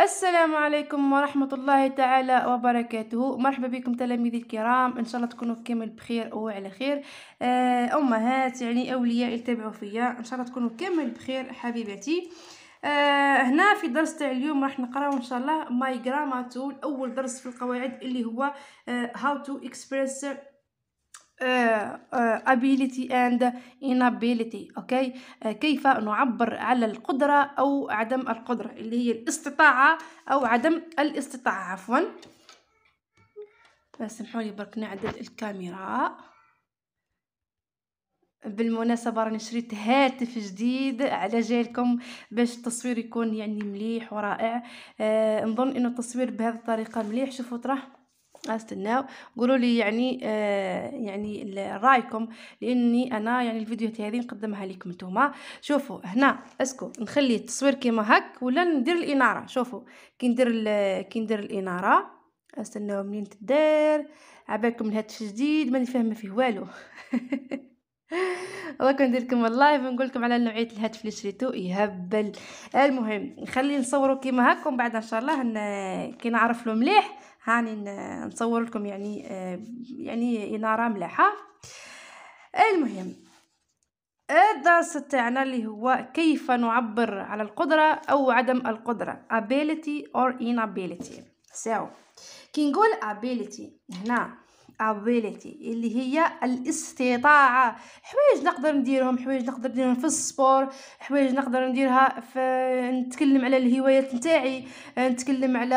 السلام عليكم ورحمة الله تعالى وبركاته مرحبا بكم تلاميذي الكرام إن شاء الله تكونوا كامل بخير وعلى خير آه، أمهات يعني أولياء يتابعوا فيا إن شاء الله تكونوا كامل بخير حبيباتي آه هنا في درس تاع اليوم راح نقراو ان شاء الله ماي جراما تول اول درس في القواعد اللي هو هاو تو اكسبريس آه، آه، ability and inability اوكي آه، كيف نعبر على القدرة او عدم القدرة اللي هي الاستطاعة او عدم الاستطاعة عفوا بس لي برك نعدل الكاميرا بالمناسبة راني شريت هاتف جديد على جالكم باش التصوير يكون يعني مليح ورائع آه نظن انه التصوير بهذه الطريقة مليح شوفوا تراه استناو قولوا لي يعني آه يعني رايكم لاني انا يعني الفيديوهات هذه نقدمها لكم نتوما شوفوا هنا اسكو نخلي التصوير كيما هك ولا ندير الاناره شوفوا كي ندير كي ندير الاناره استناو منين تدار عبالكم الهاتف جديد ماني فاهمه فيه والو الله كون ندير لكم اللايف ونقول لكم على نوعيه الهاتف اللي شريته يهبل المهم نخلي نصورو كيما هاك ومن بعد ان شاء الله كي نعرف له مليح هاني نصور لكم يعني آه، يعني اناره ملاحه المهم الدرس تاعنا اللي هو كيف نعبر على القدرة أو عدم القدرة ability or inability ساو كي نقول ability هنا ability اللي هي الاستطاعة حوايج نقدر نديرهم حوايج نقدر نديرهم في السبور حوايج نقدر نديرها في نتكلم على الهوايات نتاعي نتكلم على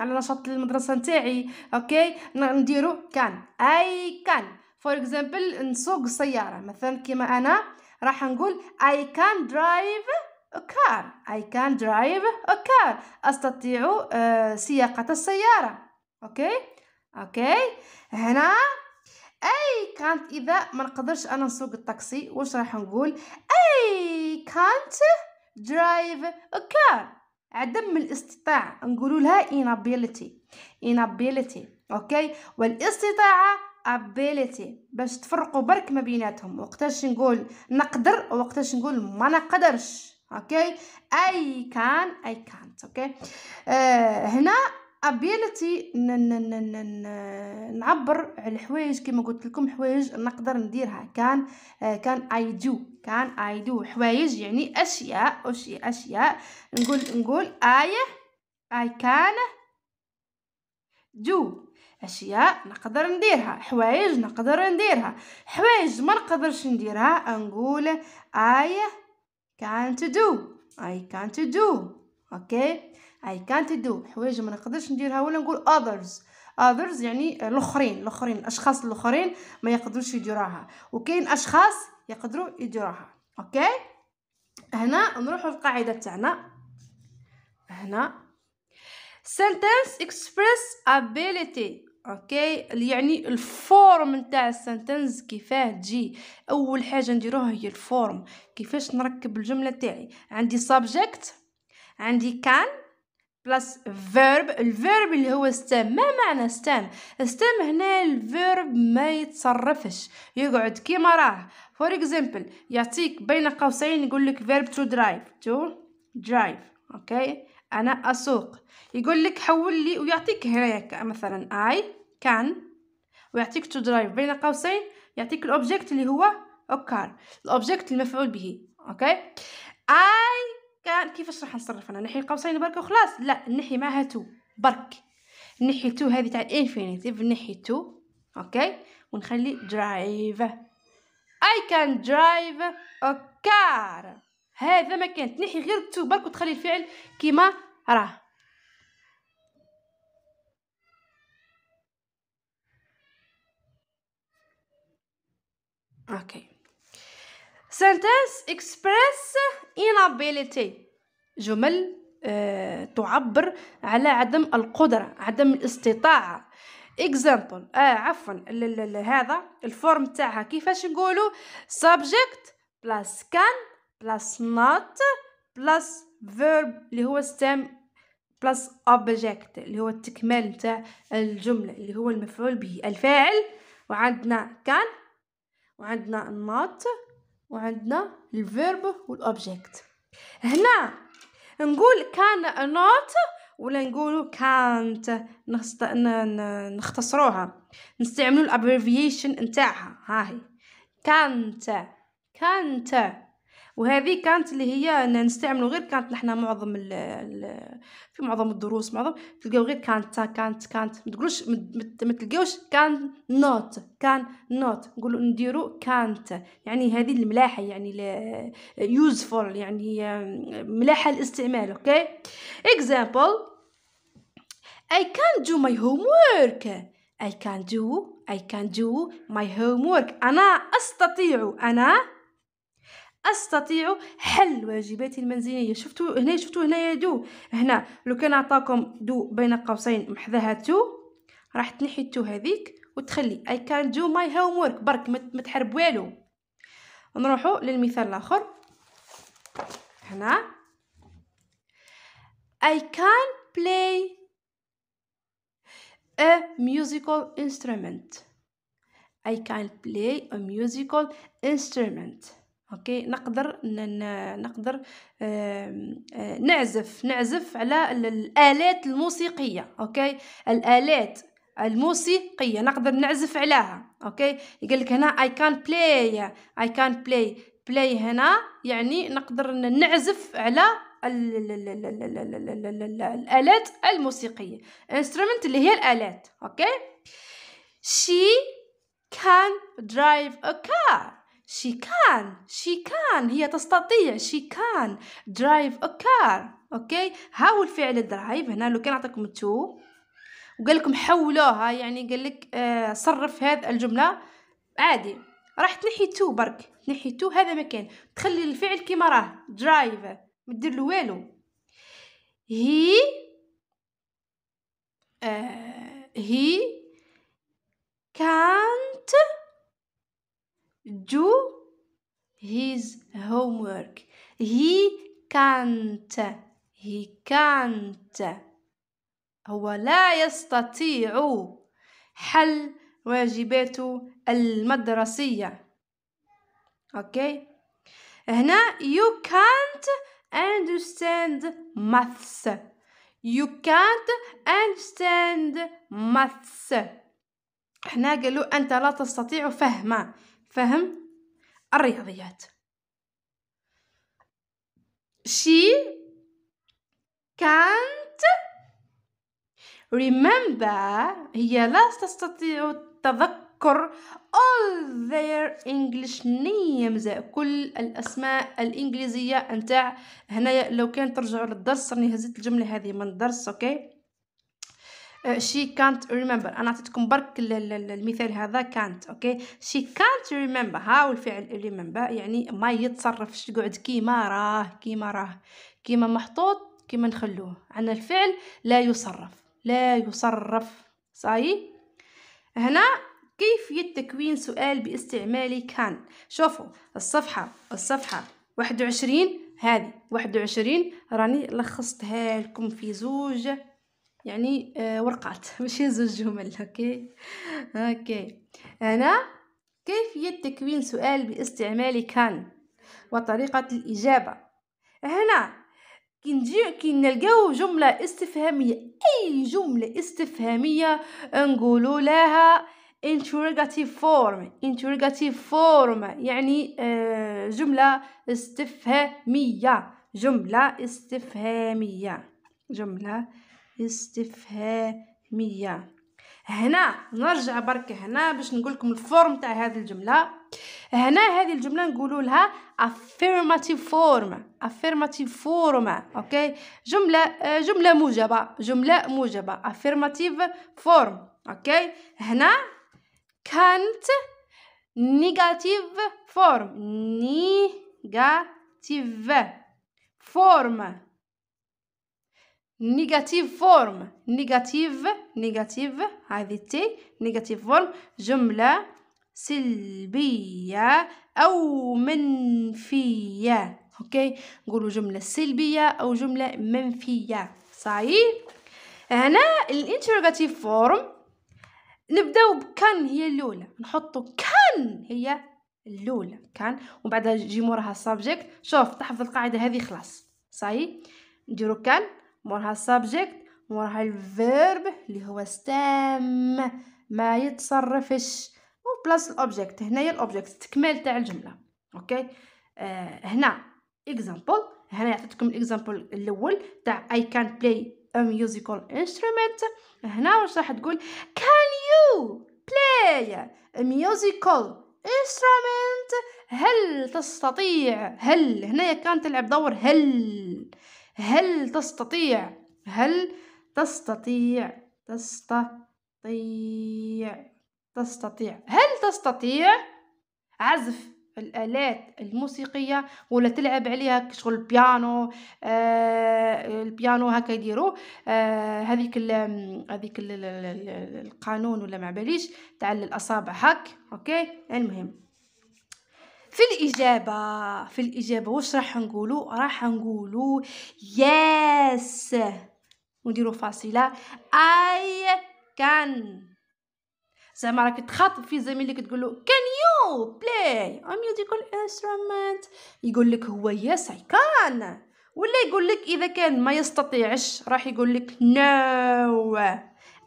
على نشاط المدرسة نتاعي اوكي نديرو كان اي كان فور اكزامبل نسوق السيارة مثلا كيما انا راح نقول اي كان درايف a car I can drive a car أستطيع آه، سياقة السيارة أوكي okay? اوكي هنا اي كانت اذا ما نقدرش انا نسوق الطاكسي واش راح نقول اي كانت درايف كار عدم الاستطاعة نقول لها inability inability اوكي والاستطاعة ability باش تفرقوا برك ما بيناتهم وقتاش نقول نقدر وقتاش نقول ما نقدرش اوكي اي كان اي كانت اوكي آه، هنا ابيليتي نعبر على الحوايج كما قلت لكم حوايج نقدر نديرها كان آه، كان اي دو كان اي دو حوايج يعني اشياء اشياء اشياء نقول نقول اي اي كان دو اشياء نقدر نديرها حوايج نقدر نديرها حوايج ما نقدرش نديرها نقول اي كانت دو اي كانت دو اوكي I can't do حوايج ما نقدرش نديرها ولا نقول others others يعني الاخرين الاخرين الاشخاص الاخرين ما يقدروش يديروها وكاين اشخاص يقدروا يديروها اوكي هنا نروحوا للقاعده تاعنا هنا sentence express ability اوكي يعني الفورم نتاع السنتنس كيفاه تجي اول حاجه نديروها هي الفورم كيفاش نركب الجمله تاعي عندي subject عندي كان بلاس فيرب الفيرب اللي هو ستام ما معنى ستام ستام هنا الفيرب ما يتصرفش يقعد كيما راه فور اكزامبل يعطيك بين قوسين يقول لك فيرب تو درايف تو درايف اوكي انا اسوق يقول لك حول لي ويعطيك هنا مثلا اي كان ويعطيك تو درايف بين قوسين يعطيك الاوبجيكت اللي هو اوكار الاوبجيكت المفعول به اوكي اي كان كيفاش راح نصرف انا نحي قوسين برك وخلاص لا نحي معها تو برك نحي تو هذه تاع الانفينيتيف نحي تو اوكي ونخلي درايف اي كان درايف كار هذا ما كان تنحي غير تو برك وتخلي الفعل كيما راه اوكي sentence إكسبريس إنابيليتي جمل أه تعبر على عدم القدرة عدم الاستطاعة اكزامبل آه عفوا هذا الفورم تاعها كيفاش نقولوا subject بلاس كان بلاس نوت بلاس فيرب اللي هو ستام plus object اللي هو التكمال تاع الجمله اللي هو المفعول به الفاعل وعندنا كان وعندنا not وعندنا الفيرب والاوبجيكت هنا نقول كان نوت ولا نقولو كانت نخست... نختصروها نستعملوا الابريفيشن نتاعها هاهي كانت كانت وهذه كانت اللي هي نستعملوا غير كانت نحنا معظم ال في معظم الدروس معظم تلقاو غير كانت كانت كانت ما تقولوش ما تلقاوش كان نوت كان نوت نقولوا نديرو كانت يعني هذه الملاحه يعني يوزفول يعني ملاحه الاستعمال اوكي اكزامبل اي كان دو ماي هوم ورك اي كان دو اي كان دو ماي هوم ورك أنا أستطيع أنا استطيع حل واجباتي المنزليه شفتوا هنا شفتوا يا دو هنا لو كان عطاكم دو بين قوسين محذاها تو راح تنحي تو هذيك وتخلي اي كان دو ماي هوم ورك برك ما تحرب والو نروحوا للمثال الاخر هنا اي كان بلاي ا ميوزيكال انسترومنت اي كان بلاي ا ميوزيكال انسترومنت اوكي نقدر نقدر نعزف نعزف على الالات الموسيقيه اوكي الالات الموسيقيه نقدر نعزف عليها اوكي يقول لك هنا اي كان بلاي اي كان بلاي بلاي هنا يعني نقدر نعزف على الالات الموسيقيه انسترومنت اللي هي الالات اوكي شي كان درايف ا كار she can she can هي تستطيع she can drive a car اوكي هاو الفعل drive هنا لو كان عطاكم تو وقال لكم حولوها يعني قال لك آه، صرف هذه الجمله عادي راح تنحي تو برك تنحي تو هذا مكان تخلي الفعل كيما راه درايف ما دير له والو هي هي كان do his homework he can't he can't هو لا يستطيع حل واجباته المدرسية أوكي okay. هنا you can't understand maths you can't understand maths هنا قالوا أنت لا تستطيع فهمه فهم الرياضيات she can't remember هي لا تستطيع تذكر all their English names كل الأسماء الإنجليزية نتاع هنايا لو كان ترجعوا للدرس راني هزيت الجملة هذه من الدرس أوكي okay? Uh, she كانت remember انا عطيتكم برك المثال هذا كانت اوكي she كانت remember ها والفعل remember يعني ما يتصرفش يقعد كيما راه كيما راه كيما محطوط كيما نخلوه عندنا الفعل لا يصرف لا يصرف صاي هنا كيفية تكوين سؤال باستعمال كان شوفوا الصفحة الصفحة واحد وعشرين هذه واحد وعشرين راني لخصتها لكم في زوج يعني آه، ورقات ماشي زوج جمل اوكي اوكي هنا كيفية تكوين سؤال باستعمال كان وطريقة الإجابة هنا كي نجي كي نلقاو جملة استفهامية أي جملة استفهامية نقولوا لها interrogative form interrogative form يعني آه، جملة استفهامية جملة استفهامية جملة استفهاميه هنا نرجع برك هنا باش نقول لكم الفورم تاع هذه الجمله هنا هذه الجمله نقولوا لها affirmative form affirmative form اوكي جمله جمله موجبه جمله موجبه affirmative form اوكي هنا كانت نيجاتيف فورم نيجاتيف فورم نيجاتيف فورم نيجاتيف نيجاتيف هذه تي نيجاتيف فورم جملة سلبية أو منفية أوكي نقولوا جملة سلبية أو جملة منفية صحيح هنا الانتروغاتيف فورم نبداو بكان هي الاولى نحطو كان هي الاولى كان وبعدها يجي موراها السبجكت شوف تحفظ القاعده هذه خلاص صحيح نديرو كان موراها السابجكت موراها الفيرب اللي هو ستام ما يتصرفش وبلاس الاوبجكت هنايا الاوبجكت التكمال تاع الجمله اوكي آه هنا اكزامبل هنا عطيتكم الاكزامبل الاول تاع اي كان بلاي ا ميوزيكال انسترومنت هنا واش راح تقول كان يو بلاي ا ميوزيكال انسترومنت هل تستطيع هل هنايا كان تلعب دور هل هل تستطيع هل تستطيع تستطيع تستطيع هل تستطيع عزف الالات الموسيقيه ولا تلعب عليها شغل البيانو آه البيانو هكا يديروا آه هذيك هذيك القانون ولا ما تاع الاصابع هاك اوكي المهم في الاجابه في الاجابه واش راح نقولو راح نقولو يس ونديرو فاصله اي كان زعما راك تخاطب في زميلك تقول له كان يو بلاي ا ميوزيكال انسترومنت يقول لك هو يس اي كان ولا يقول لك اذا كان ما يستطيعش راح يقول لك نو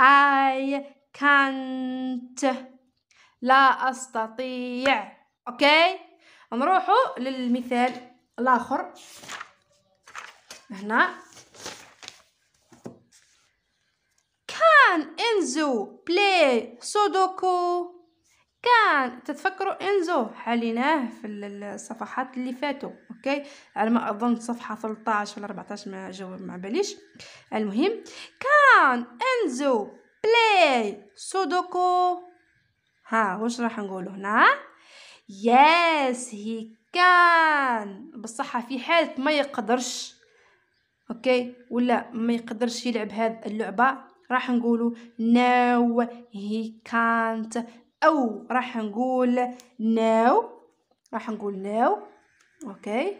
اي كانت لا استطيع اوكي نروحوا للمثال الاخر هنا كان انزو بلاي سودوكو كان تتفكروا انزو حليناه في الصفحات اللي فاتوا اوكي على ما اظن صفحه 13 ولا 14 ما جو مع باليش المهم كان انزو بلاي سودوكو ها واش راح نقولوا هنا يس هي كان بصح في حالة ما يقدرش اوكي ولا ما يقدرش يلعب هذه اللعبة راح نقولوا no he can't او راح نقول no راح نقول no اوكي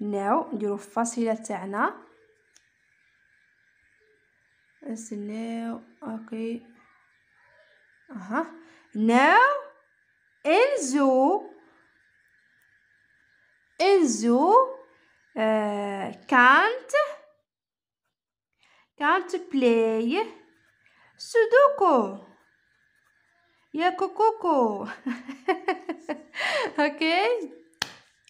now نديرو فاصيله تاعنا استناو اوكي اها now Enzo, Enzo uh, eh, can't, can't play Sudoku. Yakokoko. ok?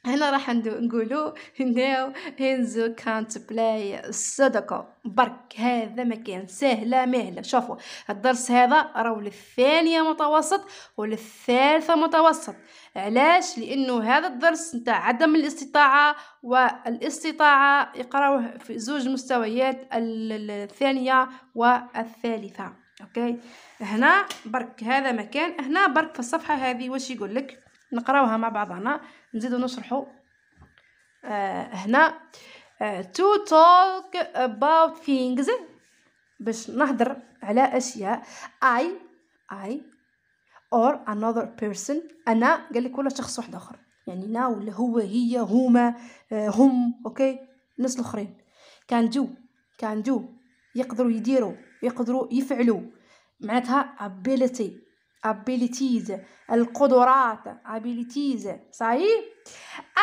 هنا راح نقولو ناو هينزو كانت بلاي صدقة برك هذا ما كان سهلة مهلة شوفوا الدرس هذا راهو للثانية متوسط وللثالثة متوسط علاش لأنه هذا الدرس نتاع عدم الاستطاعة والاستطاعة يقراوه في زوج مستويات الثانية والثالثة اوكي هنا برك هذا مكان هنا برك في الصفحة هذه واش يقول لك نقراوها مع بعضنا نزيدو نشرحو آه هنا تو توك اباوت ثينجز باش نهضر على اشياء اي اي اور انذر بيرسون انا قال لك ولا شخص واحد اخر يعني انا ولا هو هي هما آه، هم اوكي الناس الاخرين كان جو كان جو يقدروا يديروا يقدروا يفعلوا معناتها ابيليتي abilities القدرات abilities صحيح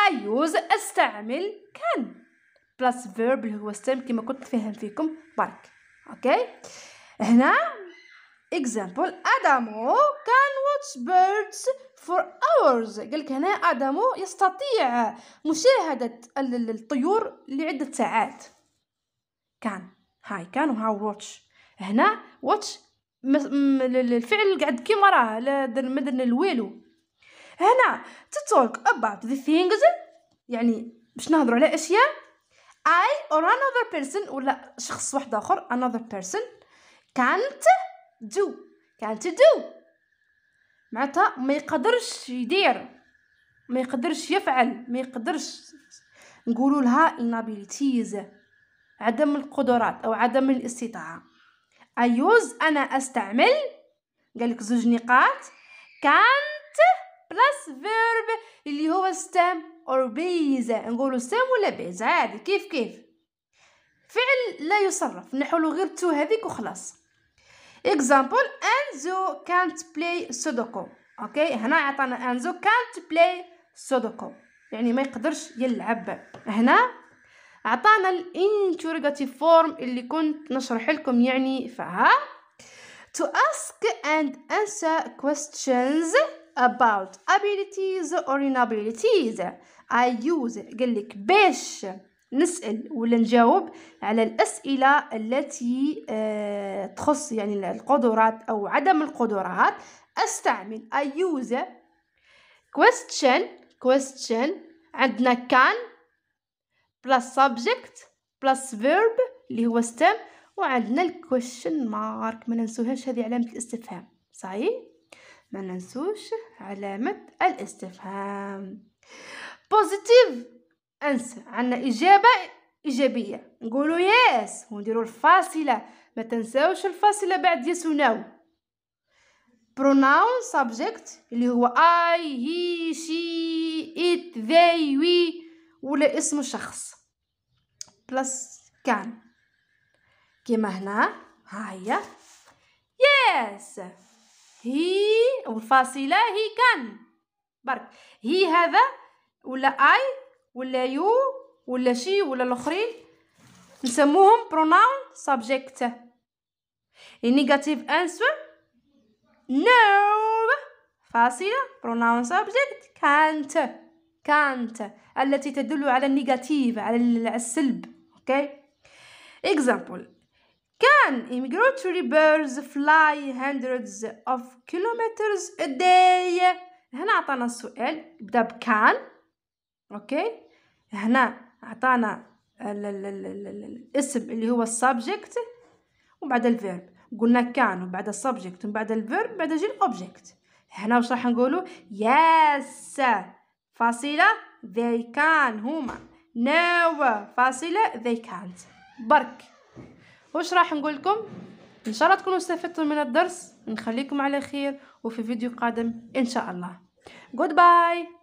I use استعمل can plus verb اللي هو استعمل كما كنت فاهم فيكم برك اوكي هنا example ادمو كان watch birds for hours قالك هنا ادمو يستطيع مشاهدة الطيور لعدة ساعات كان هاي كان وهاو watch هنا watch الفعل قاعد كيما راه لا در ما درنا والو هنا to talk about the things يعني باش نهضروا على اشياء I or another person ولا شخص واحد اخر another person can't do can't do معناتها ما يقدرش يدير ما يقدرش يفعل ما يقدرش نقولوا لها inabilities عدم القدرات او عدم الاستطاعه أيوز أنا أستعمل قالك زوج نقاط كانت بلاس فيرب اللي هو ستام أو بيز نقولوا ستام ولا بيز عادي كيف كيف فعل لا يصرف نحولو غير تو هذيك وخلاص اكزامبل انزو كانت بلاي سودوكو اوكي هنا عطانا انزو كانت بلاي سودوكو يعني ما يقدرش يلعب هنا عطانا الانتروغاتيف فورم اللي كنت نشرح لكم يعني فها to ask and answer questions about abilities or inabilities I use قال لك باش نسأل ولا نجاوب على الأسئلة التي آه، تخص يعني القدرات أو عدم القدرات أستعمل I use question question عندنا can بلاس سابجكت بلاس فيرب اللي هو ستام وعندنا الكويشن مارك ما ننسوهاش هذه علامه الاستفهام صحيح ما ننسوش علامه الاستفهام بوزيتيف انسى عندنا اجابه ايجابيه نقولوا يس ونديروا الفاصله ما تنساوش الفاصله بعد يس وناو بروناون سبجكت اللي هو اي هي شي ات ذي وي ولا اسم شخص بلس كان كيما هنا ها هي يس هي والفاصله هي كان برك هي هذا ولا اي ولا يو ولا شي ولا الاخرين نسموهم بروناون سبجكت النيجاتيف انسو نو فاصله بروناون سبجكت كانت كانت التي تدل على النيجاتيف على السلب اوكي example كان migratory birds fly hundreds of kilometers a day هنا عطانا السؤال بدا بكان اوكي هنا عطانا الاسم اللي هو السبجكت وبعد الفيرب قلنا كان وبعد السبجكت وبعد الفيرب بعد جي الاوبجكت هنا واش راح نقولوا يس yes. فاصلة they can هما نو فاصلة they can't برك واش راح نقول لكم ان شاء الله تكونوا استفدتم من الدرس نخليكم على خير وفي فيديو قادم ان شاء الله goodbye